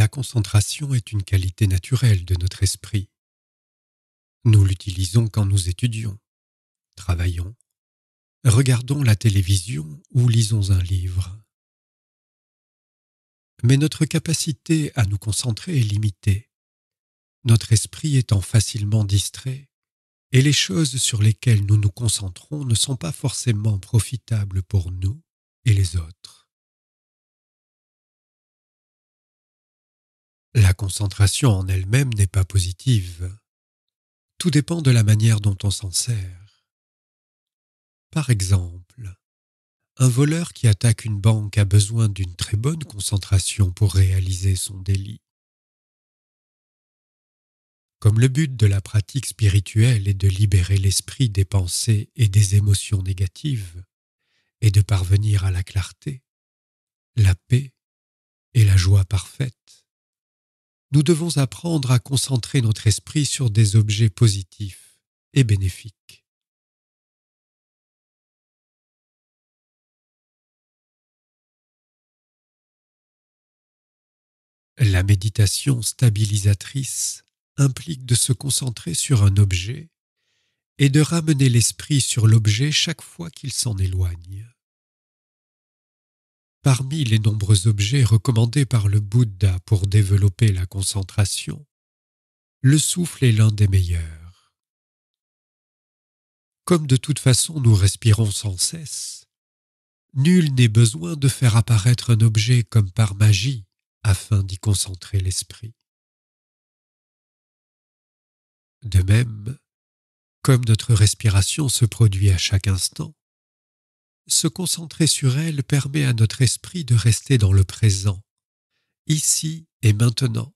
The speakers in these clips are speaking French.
la concentration est une qualité naturelle de notre esprit. Nous l'utilisons quand nous étudions, travaillons, regardons la télévision ou lisons un livre. Mais notre capacité à nous concentrer est limitée, notre esprit étant facilement distrait, et les choses sur lesquelles nous nous concentrons ne sont pas forcément profitables pour nous et les autres. La concentration en elle-même n'est pas positive. Tout dépend de la manière dont on s'en sert. Par exemple, un voleur qui attaque une banque a besoin d'une très bonne concentration pour réaliser son délit. Comme le but de la pratique spirituelle est de libérer l'esprit des pensées et des émotions négatives, et de parvenir à la clarté, la paix et la joie parfaite, nous devons apprendre à concentrer notre esprit sur des objets positifs et bénéfiques. La méditation stabilisatrice implique de se concentrer sur un objet et de ramener l'esprit sur l'objet chaque fois qu'il s'en éloigne. Parmi les nombreux objets recommandés par le Bouddha pour développer la concentration, le souffle est l'un des meilleurs. Comme de toute façon nous respirons sans cesse, nul n'est besoin de faire apparaître un objet comme par magie afin d'y concentrer l'esprit. De même, comme notre respiration se produit à chaque instant, se concentrer sur elle permet à notre esprit de rester dans le présent, ici et maintenant,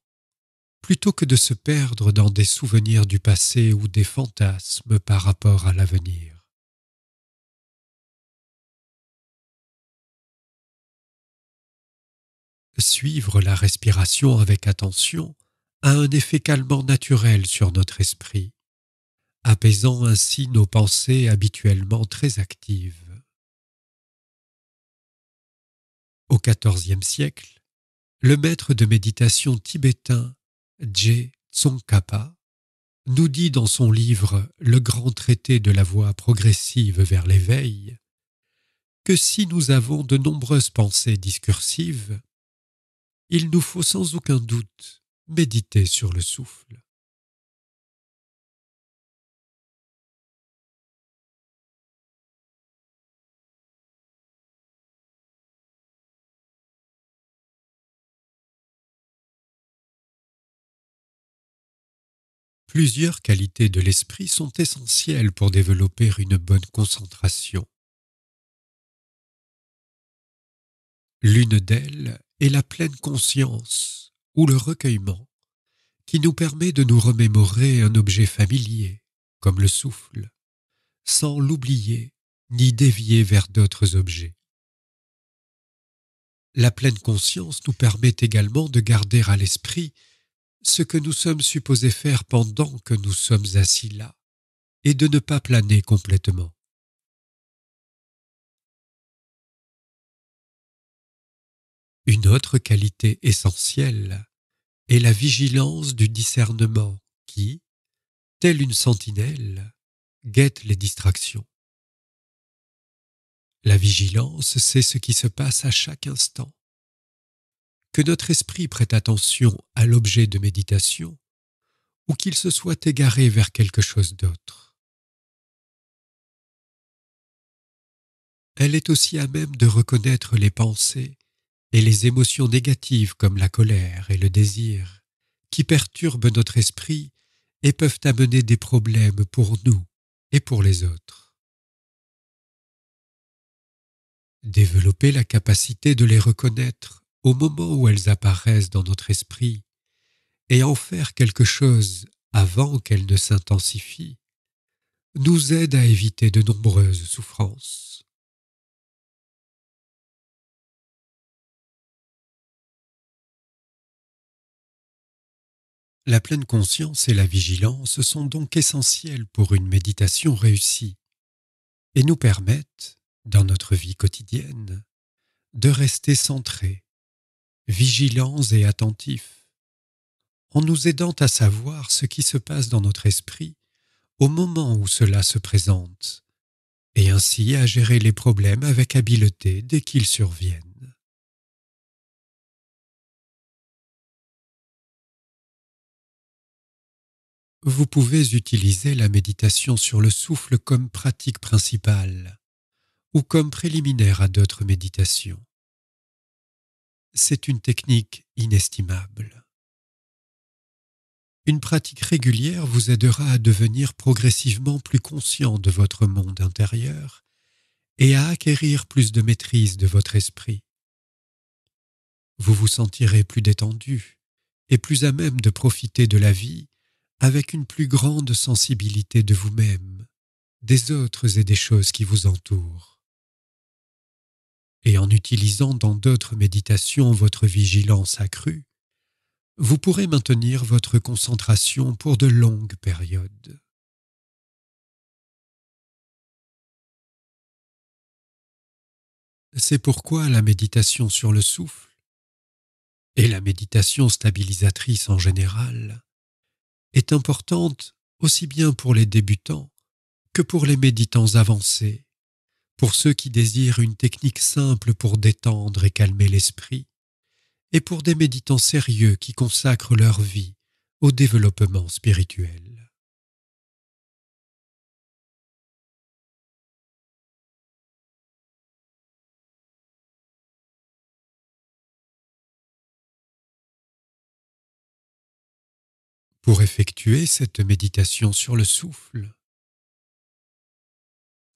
plutôt que de se perdre dans des souvenirs du passé ou des fantasmes par rapport à l'avenir. Suivre la respiration avec attention a un effet calmant naturel sur notre esprit, apaisant ainsi nos pensées habituellement très actives. au XIVe siècle, le maître de méditation tibétain Je Tsongkhapa nous dit dans son livre Le grand traité de la voie progressive vers l'éveil que si nous avons de nombreuses pensées discursives, il nous faut sans aucun doute méditer sur le souffle. Plusieurs qualités de l'esprit sont essentielles pour développer une bonne concentration. L'une d'elles est la pleine conscience ou le recueillement, qui nous permet de nous remémorer un objet familier, comme le souffle, sans l'oublier ni dévier vers d'autres objets. La pleine conscience nous permet également de garder à l'esprit ce que nous sommes supposés faire pendant que nous sommes assis là, et de ne pas planer complètement. Une autre qualité essentielle est la vigilance du discernement qui, telle une sentinelle, guette les distractions. La vigilance, c'est ce qui se passe à chaque instant, que notre esprit prête attention à l'objet de méditation ou qu'il se soit égaré vers quelque chose d'autre. Elle est aussi à même de reconnaître les pensées et les émotions négatives comme la colère et le désir qui perturbent notre esprit et peuvent amener des problèmes pour nous et pour les autres. Développer la capacité de les reconnaître au moment où elles apparaissent dans notre esprit, et en faire quelque chose avant qu'elles ne s'intensifient, nous aident à éviter de nombreuses souffrances. La pleine conscience et la vigilance sont donc essentielles pour une méditation réussie et nous permettent, dans notre vie quotidienne, de rester centrés vigilants et attentifs, en nous aidant à savoir ce qui se passe dans notre esprit au moment où cela se présente, et ainsi à gérer les problèmes avec habileté dès qu'ils surviennent. vous pouvez utiliser la méditation sur le souffle comme pratique principale ou comme préliminaire à d'autres méditations c'est une technique inestimable. Une pratique régulière vous aidera à devenir progressivement plus conscient de votre monde intérieur et à acquérir plus de maîtrise de votre esprit. Vous vous sentirez plus détendu et plus à même de profiter de la vie avec une plus grande sensibilité de vous-même, des autres et des choses qui vous entourent et en utilisant dans d'autres méditations votre vigilance accrue, vous pourrez maintenir votre concentration pour de longues périodes. C'est pourquoi la méditation sur le souffle et la méditation stabilisatrice en général est importante aussi bien pour les débutants que pour les méditants avancés pour ceux qui désirent une technique simple pour détendre et calmer l'esprit, et pour des méditants sérieux qui consacrent leur vie au développement spirituel. Pour effectuer cette méditation sur le souffle,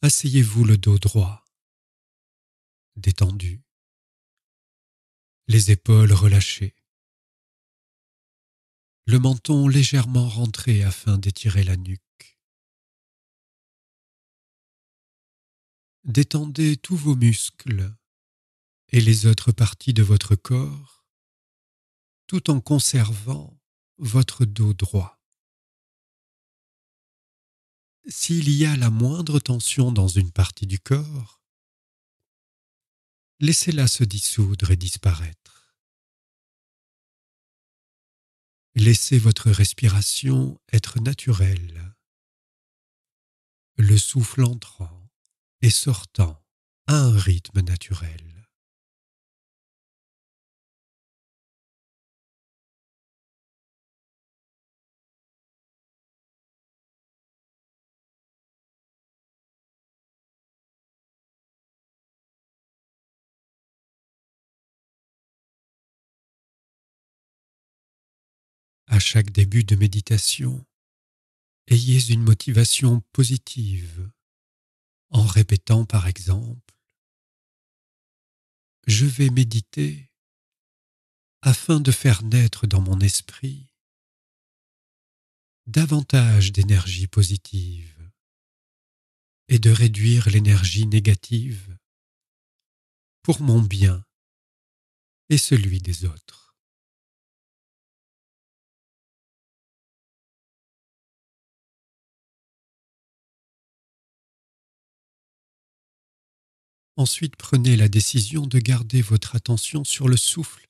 Asseyez-vous le dos droit, détendu, les épaules relâchées, le menton légèrement rentré afin d'étirer la nuque. Détendez tous vos muscles et les autres parties de votre corps tout en conservant votre dos droit s'il y a la moindre tension dans une partie du corps, laissez-la se dissoudre et disparaître. Laissez votre respiration être naturelle, le souffle entrant et sortant à un rythme naturel. À chaque début de méditation, ayez une motivation positive en répétant par exemple ⁇ Je vais méditer afin de faire naître dans mon esprit davantage d'énergie positive et de réduire l'énergie négative pour mon bien et celui des autres. Ensuite, prenez la décision de garder votre attention sur le souffle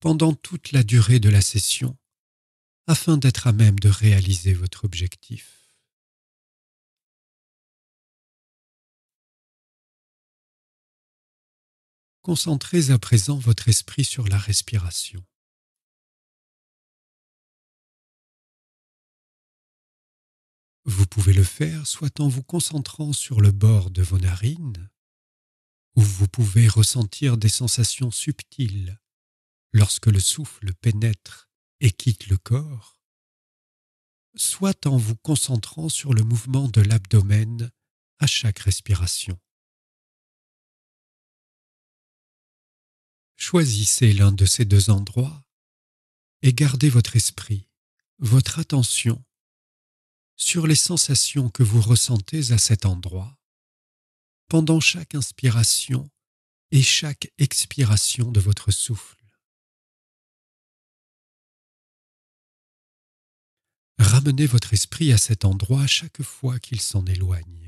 pendant toute la durée de la session afin d'être à même de réaliser votre objectif. Concentrez à présent votre esprit sur la respiration. Vous pouvez le faire soit en vous concentrant sur le bord de vos narines, où vous pouvez ressentir des sensations subtiles lorsque le souffle pénètre et quitte le corps, soit en vous concentrant sur le mouvement de l'abdomen à chaque respiration. Choisissez l'un de ces deux endroits et gardez votre esprit, votre attention sur les sensations que vous ressentez à cet endroit pendant chaque inspiration et chaque expiration de votre souffle. Ramenez votre esprit à cet endroit chaque fois qu'il s'en éloigne.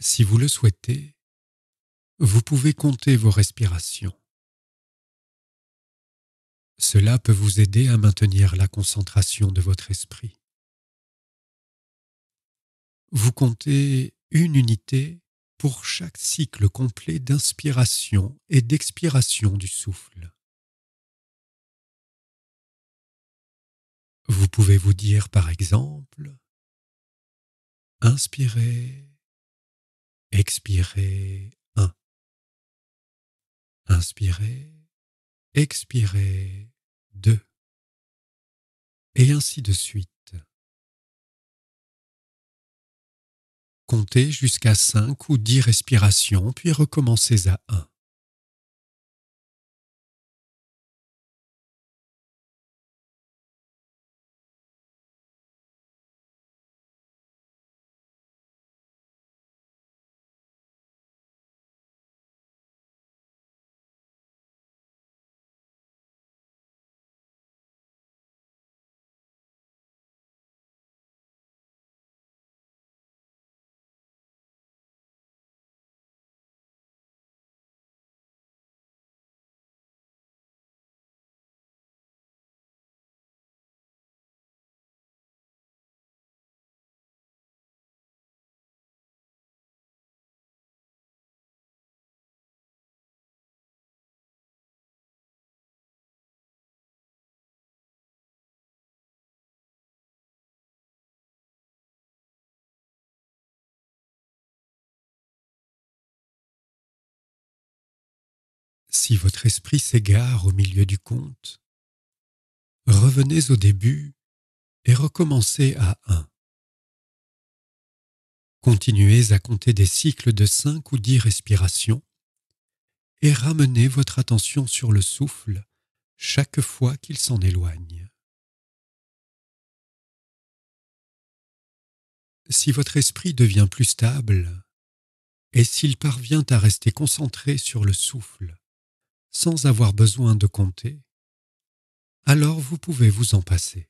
Si vous le souhaitez, vous pouvez compter vos respirations. Cela peut vous aider à maintenir la concentration de votre esprit. Vous comptez une unité pour chaque cycle complet d'inspiration et d'expiration du souffle. Vous pouvez vous dire par exemple, inspirez expirez 1. Inspirez, expirez 2. Et ainsi de suite. Comptez jusqu'à 5 ou 10 respirations, puis recommencez à 1. si votre esprit s'égare au milieu du compte, revenez au début et recommencez à 1. Continuez à compter des cycles de 5 ou 10 respirations et ramenez votre attention sur le souffle chaque fois qu'il s'en éloigne. Si votre esprit devient plus stable et s'il parvient à rester concentré sur le souffle sans avoir besoin de compter, alors vous pouvez vous en passer.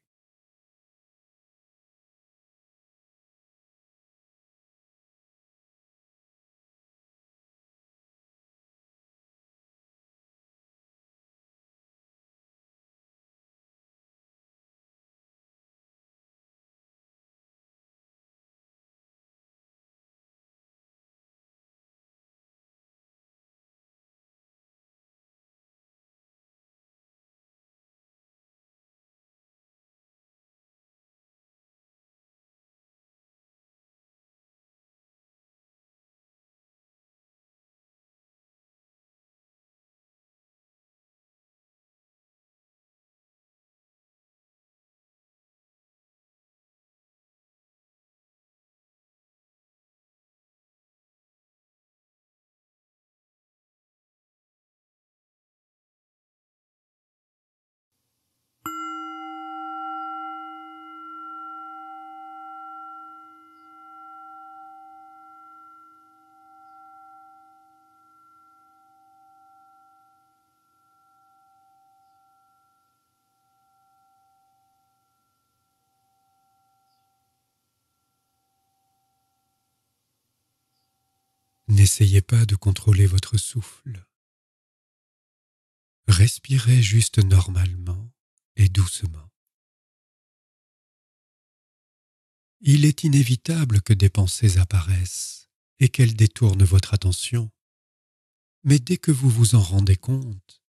N'essayez pas de contrôler votre souffle. Respirez juste normalement et doucement. Il est inévitable que des pensées apparaissent et qu'elles détournent votre attention, mais dès que vous vous en rendez compte,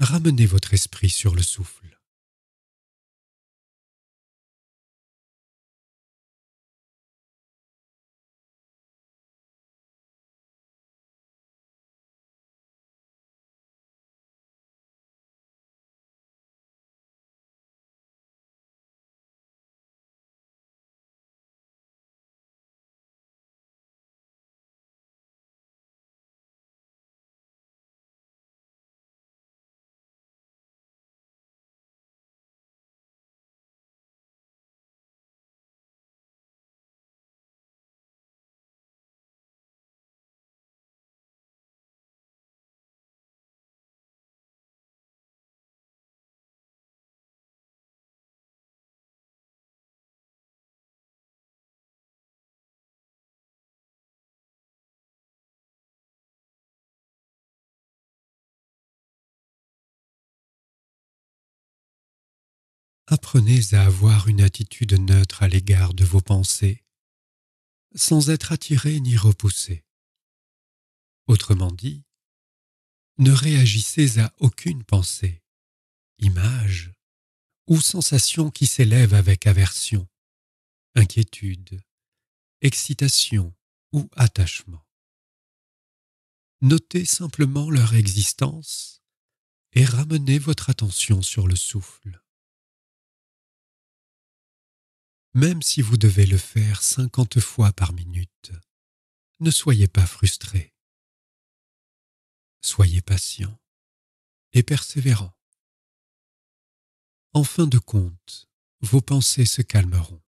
ramenez votre esprit sur le souffle. apprenez à avoir une attitude neutre à l'égard de vos pensées, sans être attiré ni repoussé. Autrement dit, ne réagissez à aucune pensée, image ou sensation qui s'élève avec aversion, inquiétude, excitation ou attachement. Notez simplement leur existence et ramenez votre attention sur le souffle. même si vous devez le faire cinquante fois par minute. Ne soyez pas frustré. Soyez patient et persévérant. En fin de compte, vos pensées se calmeront.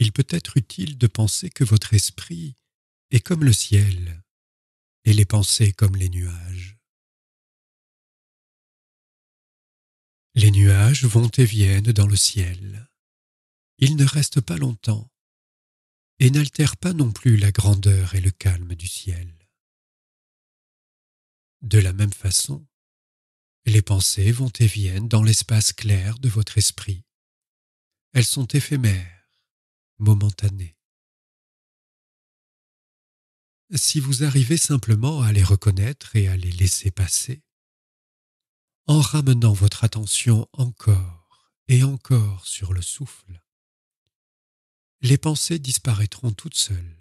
il peut être utile de penser que votre esprit est comme le ciel et les pensées comme les nuages. Les nuages vont et viennent dans le ciel. Ils ne restent pas longtemps et n'altèrent pas non plus la grandeur et le calme du ciel. De la même façon, les pensées vont et viennent dans l'espace clair de votre esprit. Elles sont éphémères si vous arrivez simplement à les reconnaître et à les laisser passer, en ramenant votre attention encore et encore sur le souffle, les pensées disparaîtront toutes seules.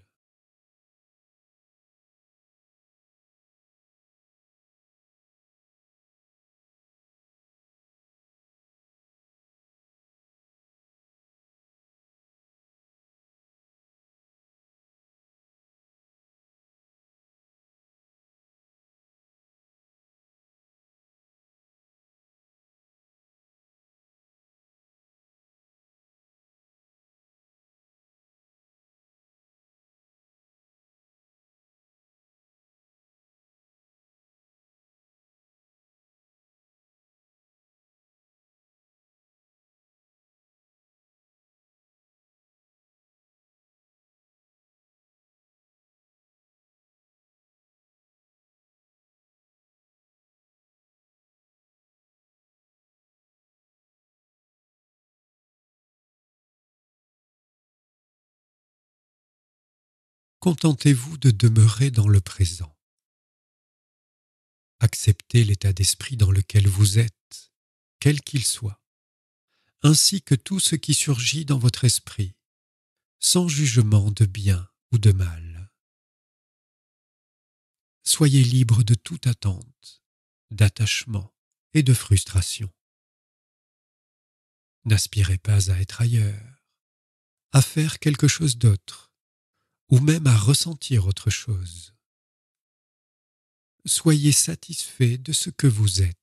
contentez-vous de demeurer dans le présent. Acceptez l'état d'esprit dans lequel vous êtes, quel qu'il soit, ainsi que tout ce qui surgit dans votre esprit, sans jugement de bien ou de mal. Soyez libre de toute attente, d'attachement et de frustration. N'aspirez pas à être ailleurs, à faire quelque chose d'autre, ou même à ressentir autre chose. Soyez satisfait de ce que vous êtes.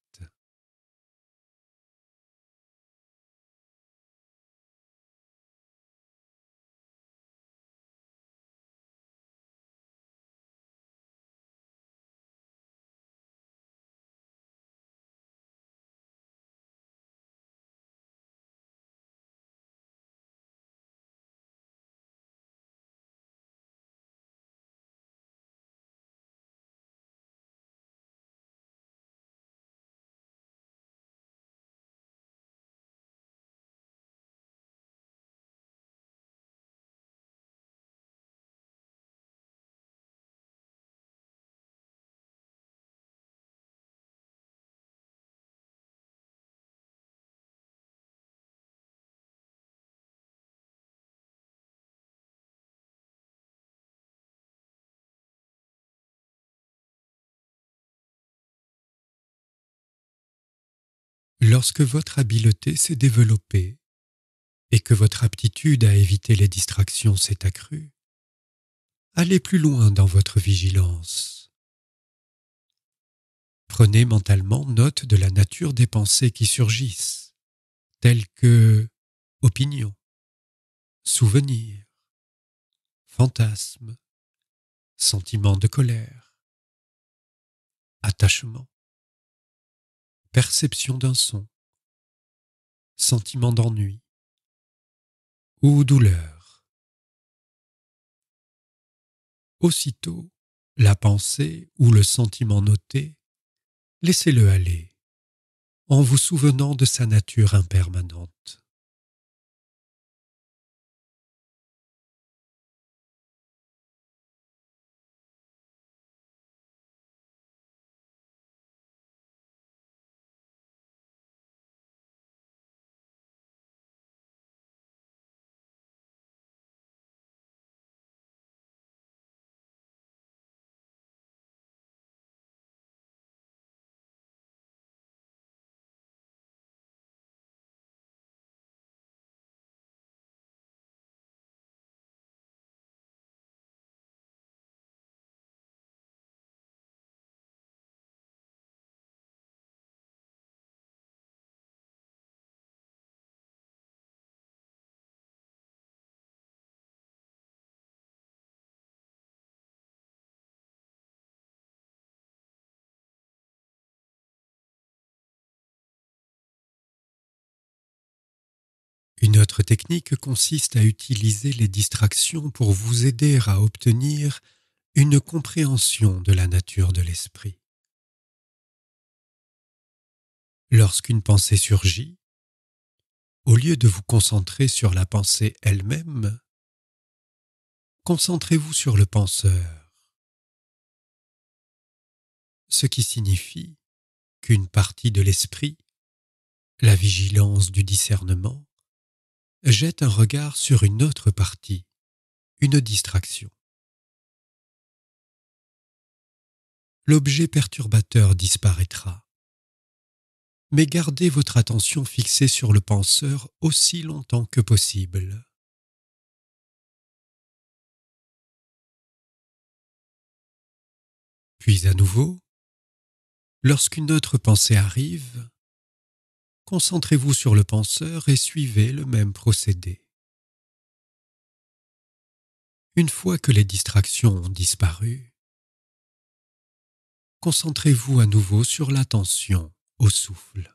lorsque votre habileté s'est développée et que votre aptitude à éviter les distractions s'est accrue, allez plus loin dans votre vigilance. Prenez mentalement note de la nature des pensées qui surgissent, telles que opinion, souvenir, fantasme, sentiment de colère, attachement perception d'un son, sentiment d'ennui ou douleur. Aussitôt, la pensée ou le sentiment noté, laissez-le aller, en vous souvenant de sa nature impermanente. Une autre technique consiste à utiliser les distractions pour vous aider à obtenir une compréhension de la nature de l'esprit. Lorsqu'une pensée surgit, au lieu de vous concentrer sur la pensée elle-même, concentrez-vous sur le penseur, ce qui signifie qu'une partie de l'esprit, la vigilance du discernement, jette un regard sur une autre partie, une distraction. L'objet perturbateur disparaîtra. Mais gardez votre attention fixée sur le penseur aussi longtemps que possible. Puis à nouveau, lorsqu'une autre pensée arrive, concentrez-vous sur le penseur et suivez le même procédé. Une fois que les distractions ont disparu, concentrez-vous à nouveau sur l'attention au souffle.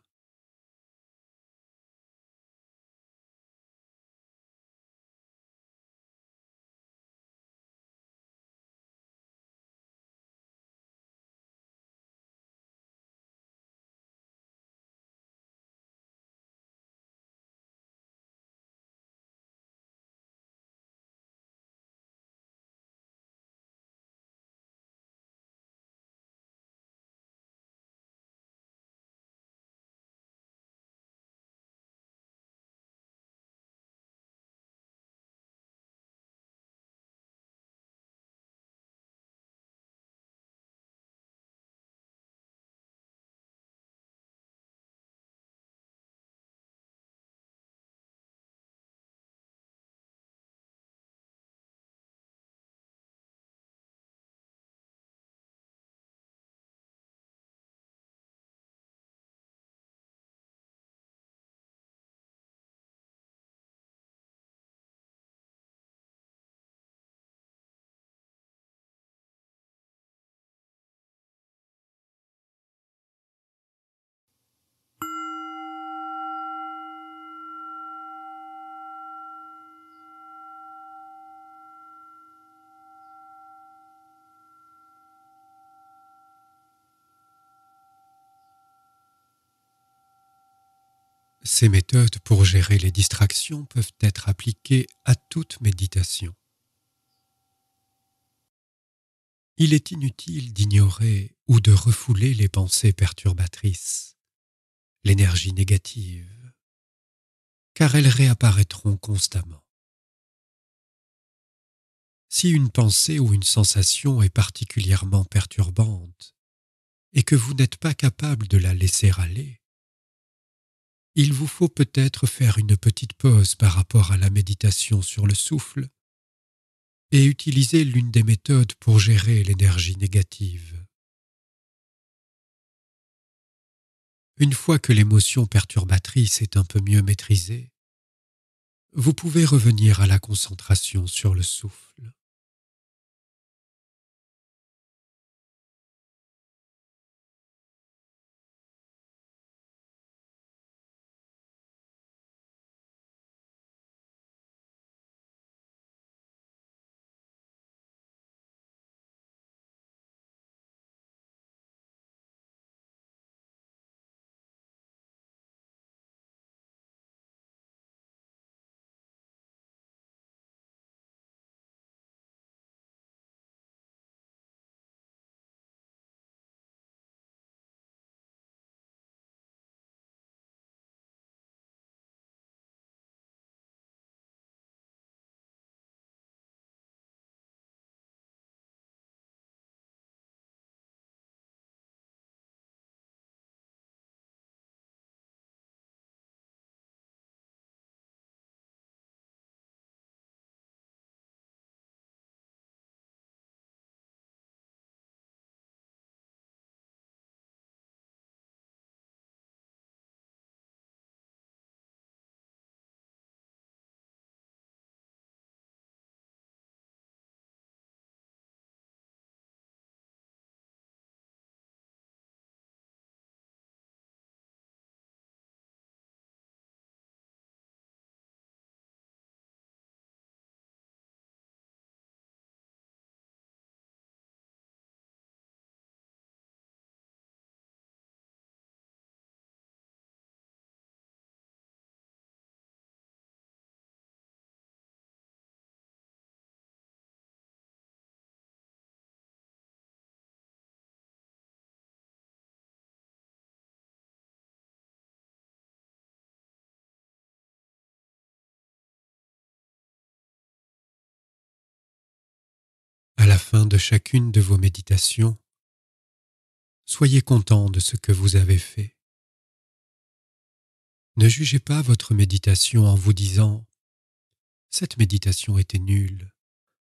Ces méthodes pour gérer les distractions peuvent être appliquées à toute méditation. Il est inutile d'ignorer ou de refouler les pensées perturbatrices, l'énergie négative, car elles réapparaîtront constamment. Si une pensée ou une sensation est particulièrement perturbante et que vous n'êtes pas capable de la laisser aller, il vous faut peut-être faire une petite pause par rapport à la méditation sur le souffle et utiliser l'une des méthodes pour gérer l'énergie négative. Une fois que l'émotion perturbatrice est un peu mieux maîtrisée, vous pouvez revenir à la concentration sur le souffle. fin de chacune de vos méditations, soyez content de ce que vous avez fait. Ne jugez pas votre méditation en vous disant ⁇ Cette méditation était nulle,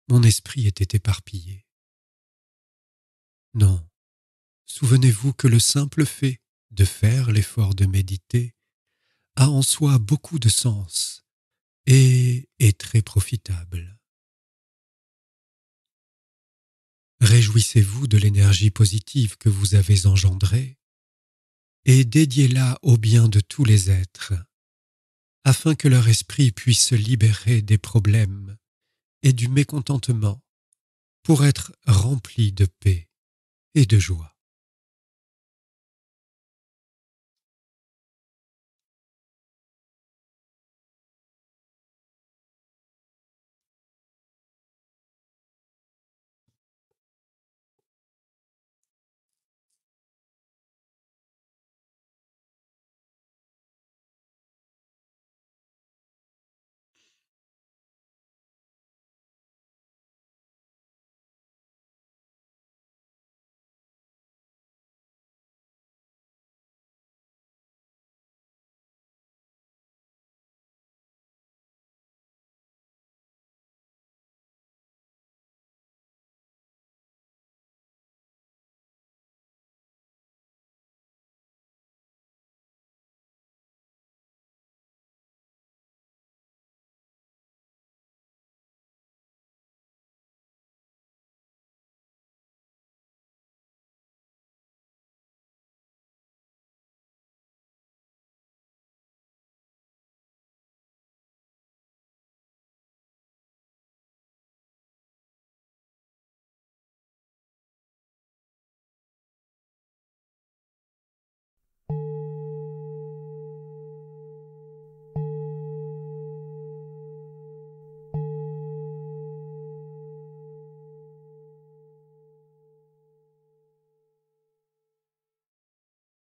mon esprit était éparpillé ⁇ Non, souvenez-vous que le simple fait de faire l'effort de méditer a en soi beaucoup de sens et est très profitable. Réjouissez-vous de l'énergie positive que vous avez engendrée et dédiez-la au bien de tous les êtres, afin que leur esprit puisse se libérer des problèmes et du mécontentement pour être rempli de paix et de joie.